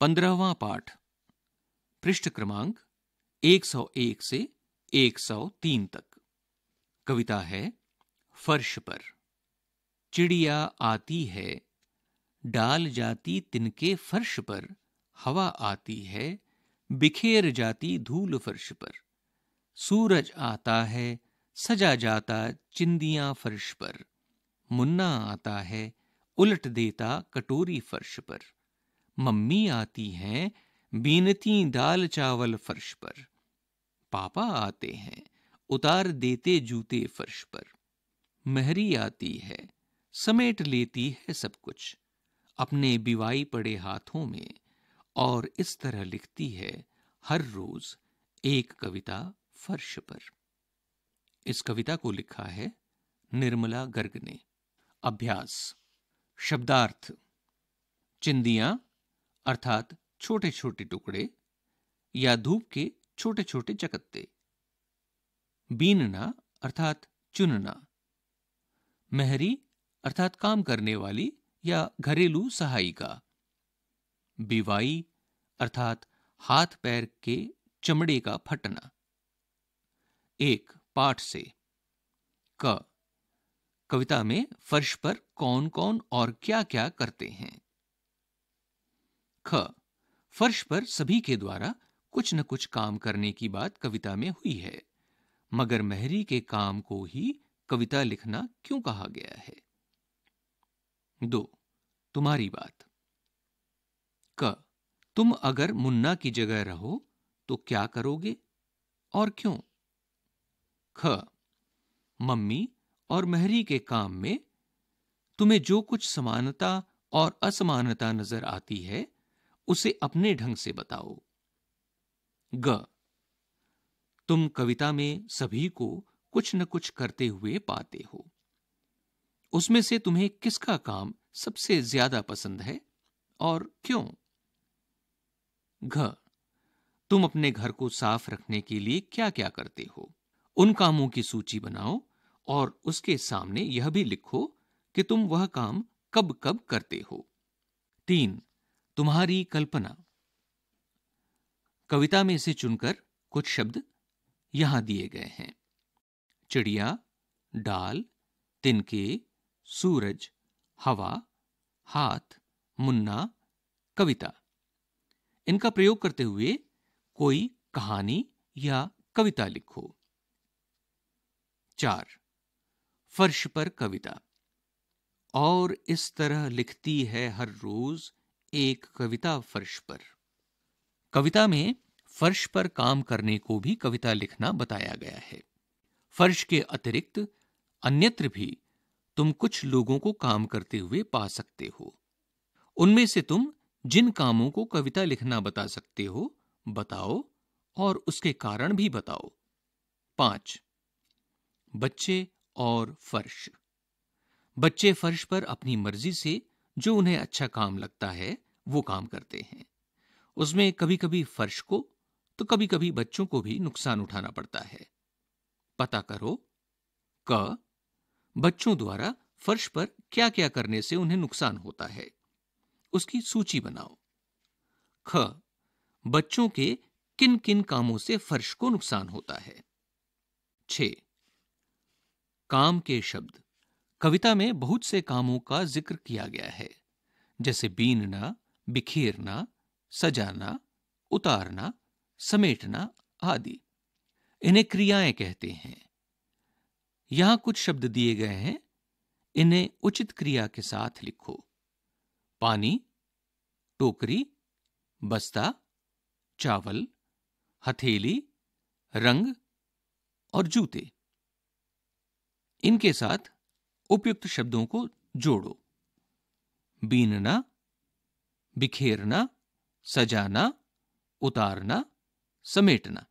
पंद्रहवा पाठ पृष्ठ क्रमांक 101 से 103 तक कविता है फर्श पर चिड़िया आती है डाल जाती तिनके फर्श पर हवा आती है बिखेर जाती धूल फर्श पर सूरज आता है सजा जाता चिंदियां फर्श पर मुन्ना आता है उलट देता कटोरी फर्श पर मम्मी आती हैं बीनती दाल चावल फर्श पर पापा आते हैं उतार देते जूते फर्श पर महरी आती है समेट लेती है सब कुछ अपने बिवाई पड़े हाथों में और इस तरह लिखती है हर रोज एक कविता फर्श पर इस कविता को लिखा है निर्मला गर्ग ने अभ्यास शब्दार्थ चिंदियां अर्थात छोटे छोटे टुकड़े या धूप के छोटे छोटे चकत्ते बीनना अर्थात चुनना मेहरी अर्थात काम करने वाली या घरेलू सहायिका बिवाई अर्थात हाथ पैर के चमड़े का फटना एक पाठ से क कविता में फर्श पर कौन कौन और क्या क्या करते हैं ख फर्श पर सभी के द्वारा कुछ न कुछ काम करने की बात कविता में हुई है मगर मेहरी के काम को ही कविता लिखना क्यों कहा गया है दो तुम्हारी बात क तुम अगर मुन्ना की जगह रहो तो क्या करोगे और क्यों ख मम्मी और मेहरी के काम में तुम्हें जो कुछ समानता और असमानता नजर आती है उसे अपने ढंग से बताओ ग तुम कविता में सभी को कुछ न कुछ करते हुए पाते हो उसमें से तुम्हें किसका काम सबसे ज्यादा पसंद है और क्यों घ तुम अपने घर को साफ रखने के लिए क्या क्या करते हो उन कामों की सूची बनाओ और उसके सामने यह भी लिखो कि तुम वह काम कब कब करते हो तीन तुम्हारी कल्पना कविता में से चुनकर कुछ शब्द यहां दिए गए हैं चिड़िया डाल तिनके सूरज हवा हाथ मुन्ना कविता इनका प्रयोग करते हुए कोई कहानी या कविता लिखो चार फर्श पर कविता और इस तरह लिखती है हर रोज एक कविता फर्श पर कविता में फर्श पर काम करने को भी कविता लिखना बताया गया है फर्श के अतिरिक्त अन्यत्र भी तुम कुछ लोगों को काम करते हुए पा सकते हो उनमें से तुम जिन कामों को कविता लिखना बता सकते हो बताओ और उसके कारण भी बताओ पांच बच्चे और फर्श बच्चे फर्श पर अपनी मर्जी से जो उन्हें अच्छा काम लगता है वो काम करते हैं उसमें कभी कभी फर्श को तो कभी कभी बच्चों को भी नुकसान उठाना पड़ता है पता करो क बच्चों द्वारा फर्श पर क्या क्या करने से उन्हें नुकसान होता है उसकी सूची बनाओ ख बच्चों के किन किन कामों से फर्श को नुकसान होता है छ काम के शब्द कविता में बहुत से कामों का जिक्र किया गया है जैसे बीनना बिखेरना सजाना उतारना समेटना आदि इन्हें क्रियाएं कहते हैं यहां कुछ शब्द दिए गए हैं इन्हें उचित क्रिया के साथ लिखो पानी टोकरी बस्ता चावल हथेली रंग और जूते इनके साथ उपयुक्त शब्दों को जोड़ो बीनना बिखेरना सजाना उतारना समेटना